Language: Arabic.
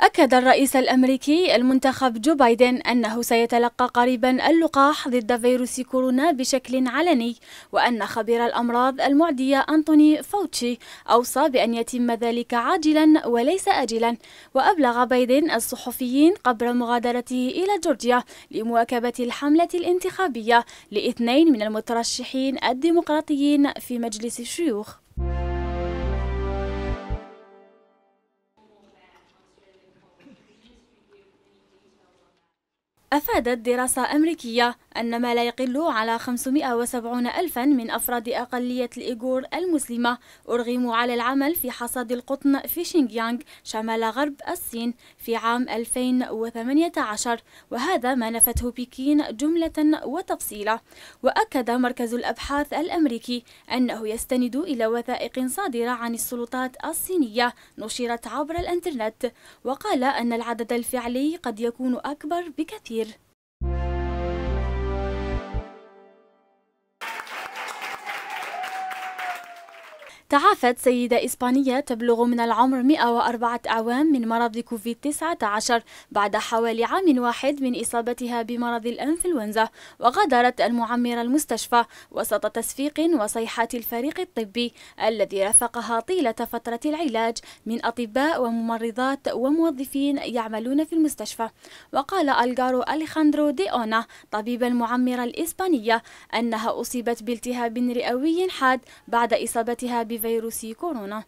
أكد الرئيس الأمريكي المنتخب جو بايدن أنه سيتلقى قريبا اللقاح ضد فيروس كورونا بشكل علني وأن خبير الأمراض المعدية أنتوني فوتشي أوصى بأن يتم ذلك عاجلا وليس آجلا وأبلغ بايدن الصحفيين قبل مغادرته إلى جورجيا لمواكبة الحملة الانتخابية لاثنين من المترشحين الديمقراطيين في مجلس الشيوخ أفادت دراسة أمريكية أن ما لا يقل على 570 ألفا من أفراد أقلية الإيغور المسلمة أرغموا على العمل في حصاد القطن في شينجيانغ شمال غرب الصين في عام 2018 وهذا ما نفته بكين جملة وتفصيلا وأكد مركز الأبحاث الأمريكي أنه يستند إلى وثائق صادرة عن السلطات الصينية نشرت عبر الإنترنت وقال أن العدد الفعلي قد يكون أكبر بكثير تعافت سيدة إسبانية تبلغ من العمر 104 أعوام من مرض كوفيد-19 بعد حوالي عام واحد من إصابتها بمرض الأنفلونزا وغادرت المعمر المستشفى وسط تصفيق وصيحات الفريق الطبي الذي رافقها طيلة فترة العلاج من أطباء وممرضات وموظفين يعملون في المستشفى وقال ألغارو أليخاندرو دي أونا طبيب المعمرة الإسبانية أنها أصيبت بالتهاب رئوي حاد بعد إصابتها ب vivere così con una.